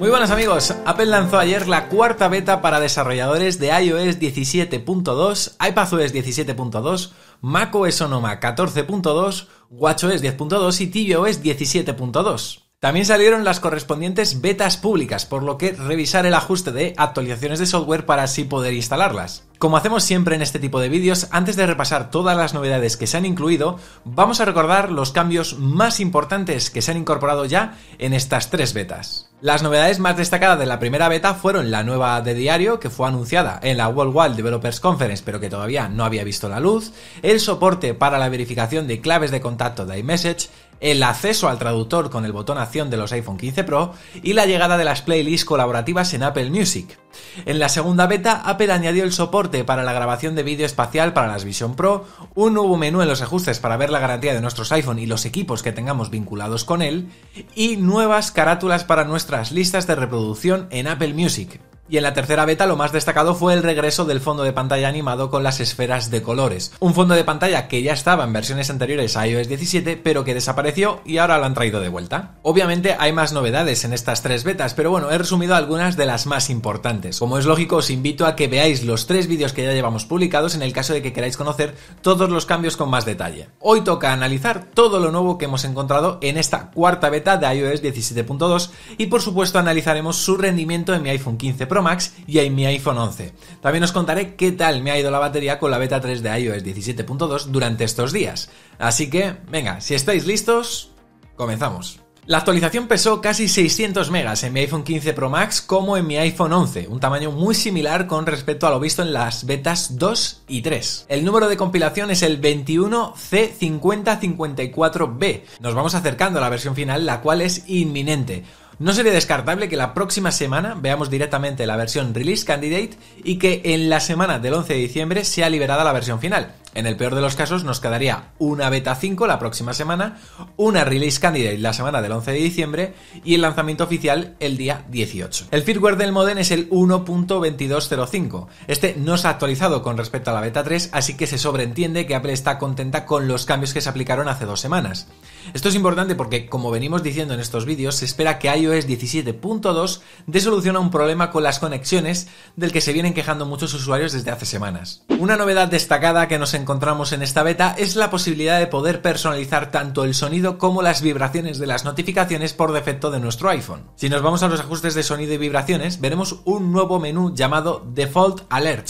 Muy buenas amigos, Apple lanzó ayer la cuarta beta para desarrolladores de iOS 17.2, iPadOS 17.2, macOS Sonoma 14.2, WatchOS 10.2 y tvOS 17.2. También salieron las correspondientes betas públicas, por lo que revisar el ajuste de actualizaciones de software para así poder instalarlas. Como hacemos siempre en este tipo de vídeos, antes de repasar todas las novedades que se han incluido, vamos a recordar los cambios más importantes que se han incorporado ya en estas tres betas. Las novedades más destacadas de la primera beta fueron la nueva de diario, que fue anunciada en la Worldwide Developers Conference, pero que todavía no había visto la luz, el soporte para la verificación de claves de contacto de iMessage, el acceso al traductor con el botón acción de los iPhone 15 Pro y la llegada de las playlists colaborativas en Apple Music. En la segunda beta, Apple añadió el soporte para la grabación de vídeo espacial para las Vision Pro, un nuevo menú en los ajustes para ver la garantía de nuestros iPhone y los equipos que tengamos vinculados con él, y nuevas carátulas para nuestras listas de reproducción en Apple Music. Y en la tercera beta lo más destacado fue el regreso del fondo de pantalla animado con las esferas de colores. Un fondo de pantalla que ya estaba en versiones anteriores a iOS 17, pero que desapareció y ahora lo han traído de vuelta. Obviamente hay más novedades en estas tres betas, pero bueno, he resumido algunas de las más importantes. Como es lógico, os invito a que veáis los tres vídeos que ya llevamos publicados en el caso de que queráis conocer todos los cambios con más detalle. Hoy toca analizar todo lo nuevo que hemos encontrado en esta cuarta beta de iOS 17.2 y por supuesto analizaremos su rendimiento en mi iPhone 15 Pro Max y en mi iPhone 11. También os contaré qué tal me ha ido la batería con la beta 3 de iOS 17.2 durante estos días. Así que, venga, si estáis listos, comenzamos. La actualización pesó casi 600 megas en mi iPhone 15 Pro Max como en mi iPhone 11, un tamaño muy similar con respecto a lo visto en las betas 2 y 3. El número de compilación es el 21C5054B. Nos vamos acercando a la versión final, la cual es inminente. No sería descartable que la próxima semana veamos directamente la versión Release Candidate y que en la semana del 11 de diciembre sea liberada la versión final. En el peor de los casos nos quedaría una beta 5 la próxima semana, una release candidate la semana del 11 de diciembre y el lanzamiento oficial el día 18. El firmware del modem es el 1.2205. Este no se ha actualizado con respecto a la beta 3, así que se sobreentiende que Apple está contenta con los cambios que se aplicaron hace dos semanas. Esto es importante porque, como venimos diciendo en estos vídeos, se espera que iOS 17.2 dé solución a un problema con las conexiones del que se vienen quejando muchos usuarios desde hace semanas. Una novedad destacada que nos encontramos en esta beta es la posibilidad de poder personalizar tanto el sonido como las vibraciones de las notificaciones por defecto de nuestro iPhone. Si nos vamos a los ajustes de sonido y vibraciones, veremos un nuevo menú llamado Default alert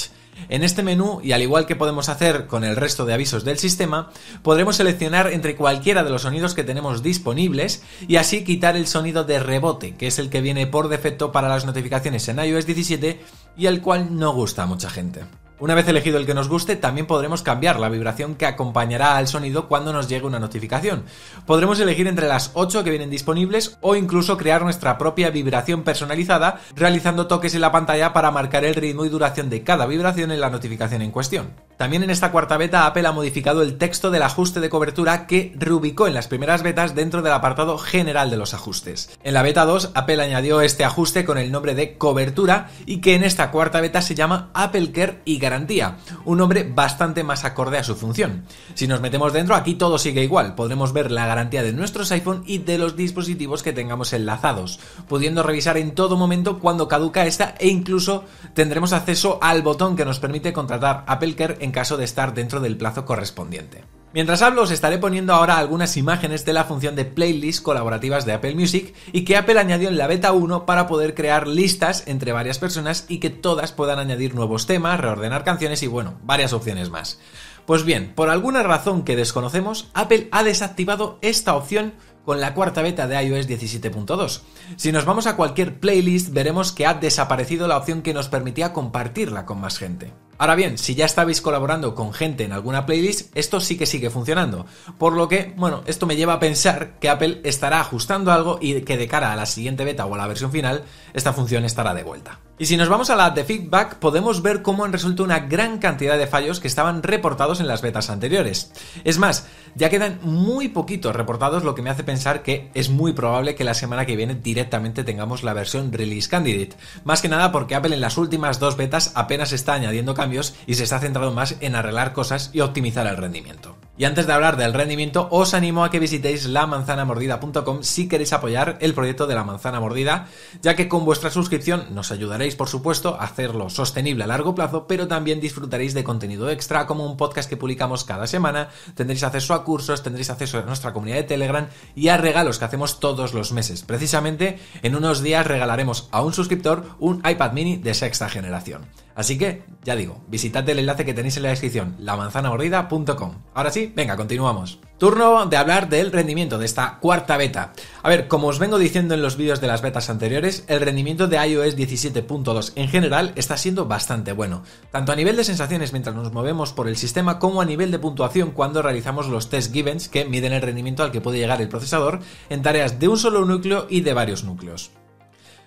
en este menú, y al igual que podemos hacer con el resto de avisos del sistema, podremos seleccionar entre cualquiera de los sonidos que tenemos disponibles y así quitar el sonido de rebote, que es el que viene por defecto para las notificaciones en iOS 17 y el cual no gusta a mucha gente. Una vez elegido el que nos guste, también podremos cambiar la vibración que acompañará al sonido cuando nos llegue una notificación. Podremos elegir entre las 8 que vienen disponibles o incluso crear nuestra propia vibración personalizada realizando toques en la pantalla para marcar el ritmo y duración de cada vibración en la notificación en cuestión. También en esta cuarta beta Apple ha modificado el texto del ajuste de cobertura que reubicó en las primeras betas dentro del apartado general de los ajustes. En la beta 2 Apple añadió este ajuste con el nombre de cobertura y que en esta cuarta beta se llama Apple Care y Garantía, un nombre bastante más acorde a su función. Si nos metemos dentro aquí todo sigue igual, podremos ver la garantía de nuestros iPhone y de los dispositivos que tengamos enlazados, pudiendo revisar en todo momento cuando caduca esta e incluso tendremos acceso al botón que nos permite contratar Apple Care en en caso de estar dentro del plazo correspondiente. Mientras hablo os estaré poniendo ahora algunas imágenes de la función de playlists colaborativas de Apple Music y que Apple añadió en la beta 1 para poder crear listas entre varias personas y que todas puedan añadir nuevos temas, reordenar canciones y bueno, varias opciones más. Pues bien, por alguna razón que desconocemos, Apple ha desactivado esta opción con la cuarta beta de iOS 17.2. Si nos vamos a cualquier playlist veremos que ha desaparecido la opción que nos permitía compartirla con más gente. Ahora bien, si ya estabais colaborando con gente en alguna playlist, esto sí que sigue funcionando. Por lo que, bueno, esto me lleva a pensar que Apple estará ajustando algo y que de cara a la siguiente beta o a la versión final, esta función estará de vuelta. Y si nos vamos a la de feedback, podemos ver cómo han resuelto una gran cantidad de fallos que estaban reportados en las betas anteriores. Es más, ya quedan muy poquitos reportados, lo que me hace pensar que es muy probable que la semana que viene directamente tengamos la versión Release Candidate. Más que nada porque Apple en las últimas dos betas apenas está añadiendo cambios y se está centrado más en arreglar cosas y optimizar el rendimiento. Y antes de hablar del rendimiento, os animo a que visitéis lamanzanamordida.com si queréis apoyar el proyecto de la manzana mordida, ya que con vuestra suscripción nos ayudaréis, por supuesto, a hacerlo sostenible a largo plazo, pero también disfrutaréis de contenido extra como un podcast que publicamos cada semana, tendréis acceso a cursos, tendréis acceso a nuestra comunidad de Telegram y a regalos que hacemos todos los meses. Precisamente en unos días regalaremos a un suscriptor un iPad mini de sexta generación. Así que, ya digo, visitad el enlace que tenéis en la descripción, lamanzanamordida.com. Ahora sí, Venga, continuamos. Turno de hablar del rendimiento de esta cuarta beta. A ver, como os vengo diciendo en los vídeos de las betas anteriores, el rendimiento de iOS 17.2 en general está siendo bastante bueno, tanto a nivel de sensaciones mientras nos movemos por el sistema como a nivel de puntuación cuando realizamos los test givens que miden el rendimiento al que puede llegar el procesador en tareas de un solo núcleo y de varios núcleos.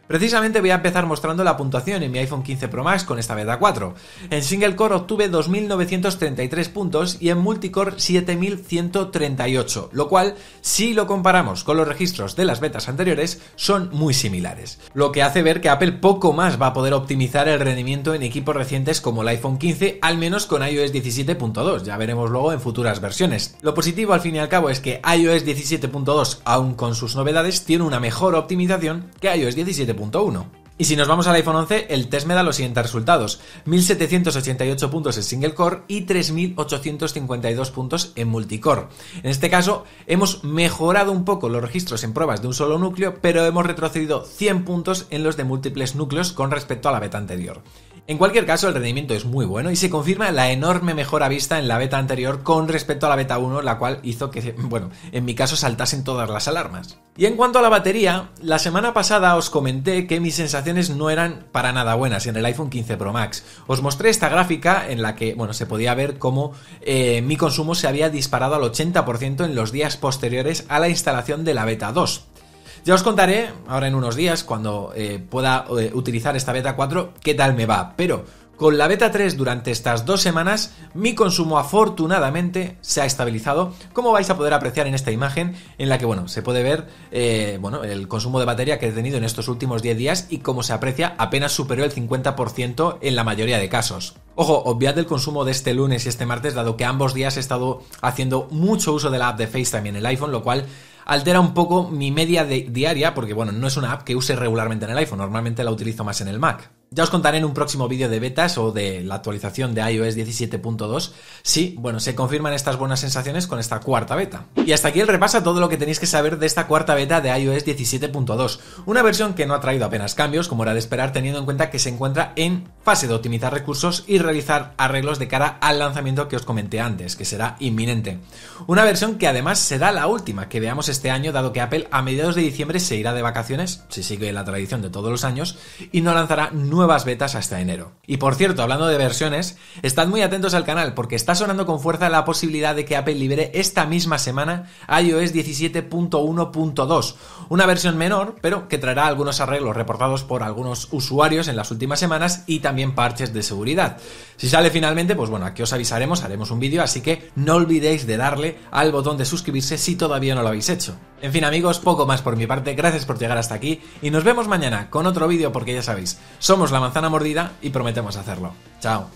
Precisamente voy a empezar mostrando la puntuación en mi iPhone 15 Pro Max con esta beta 4. En single core obtuve 2.933 puntos y en multicore 7.138, lo cual, si lo comparamos con los registros de las betas anteriores, son muy similares. Lo que hace ver que Apple poco más va a poder optimizar el rendimiento en equipos recientes como el iPhone 15, al menos con iOS 17.2, ya veremos luego en futuras versiones. Lo positivo al fin y al cabo es que iOS 17.2, aún con sus novedades, tiene una mejor optimización que iOS 17. Y si nos vamos al iPhone 11, el test me da los siguientes resultados. 1.788 puntos en single core y 3.852 puntos en multicore. En este caso, hemos mejorado un poco los registros en pruebas de un solo núcleo, pero hemos retrocedido 100 puntos en los de múltiples núcleos con respecto a la beta anterior. En cualquier caso, el rendimiento es muy bueno y se confirma la enorme mejora vista en la beta anterior con respecto a la beta 1, la cual hizo que, bueno, en mi caso saltasen todas las alarmas. Y en cuanto a la batería, la semana pasada os comenté que mis sensaciones no eran para nada buenas en el iPhone 15 Pro Max. Os mostré esta gráfica en la que, bueno, se podía ver cómo eh, mi consumo se había disparado al 80% en los días posteriores a la instalación de la beta 2. Ya os contaré ahora en unos días, cuando eh, pueda eh, utilizar esta beta 4, qué tal me va. Pero con la beta 3 durante estas dos semanas, mi consumo afortunadamente se ha estabilizado, como vais a poder apreciar en esta imagen, en la que bueno, se puede ver eh, bueno, el consumo de batería que he tenido en estos últimos 10 días y como se aprecia, apenas superó el 50% en la mayoría de casos. Ojo, obviad el consumo de este lunes y este martes, dado que ambos días he estado haciendo mucho uso de la app de FaceTime en el iPhone, lo cual altera un poco mi media diaria, porque bueno, no es una app que use regularmente en el iPhone, normalmente la utilizo más en el Mac. Ya os contaré en un próximo vídeo de betas o de la actualización de iOS 17.2 si, bueno, se confirman estas buenas sensaciones con esta cuarta beta. Y hasta aquí el repaso a todo lo que tenéis que saber de esta cuarta beta de iOS 17.2, una versión que no ha traído apenas cambios, como era de esperar, teniendo en cuenta que se encuentra en fase de optimizar recursos y realizar arreglos de cara al lanzamiento que os comenté antes, que será inminente. Una versión que además será la última que veamos este año, dado que Apple a mediados de diciembre se irá de vacaciones, si sigue la tradición de todos los años, y no lanzará nuevos nuevas betas hasta enero. Y por cierto, hablando de versiones, estad muy atentos al canal porque está sonando con fuerza la posibilidad de que Apple libere esta misma semana iOS 17.1.2, una versión menor, pero que traerá algunos arreglos reportados por algunos usuarios en las últimas semanas y también parches de seguridad. Si sale finalmente, pues bueno, aquí os avisaremos, haremos un vídeo, así que no olvidéis de darle al botón de suscribirse si todavía no lo habéis hecho. En fin amigos, poco más por mi parte, gracias por llegar hasta aquí y nos vemos mañana con otro vídeo porque ya sabéis, somos la manzana mordida y prometemos hacerlo. Chao.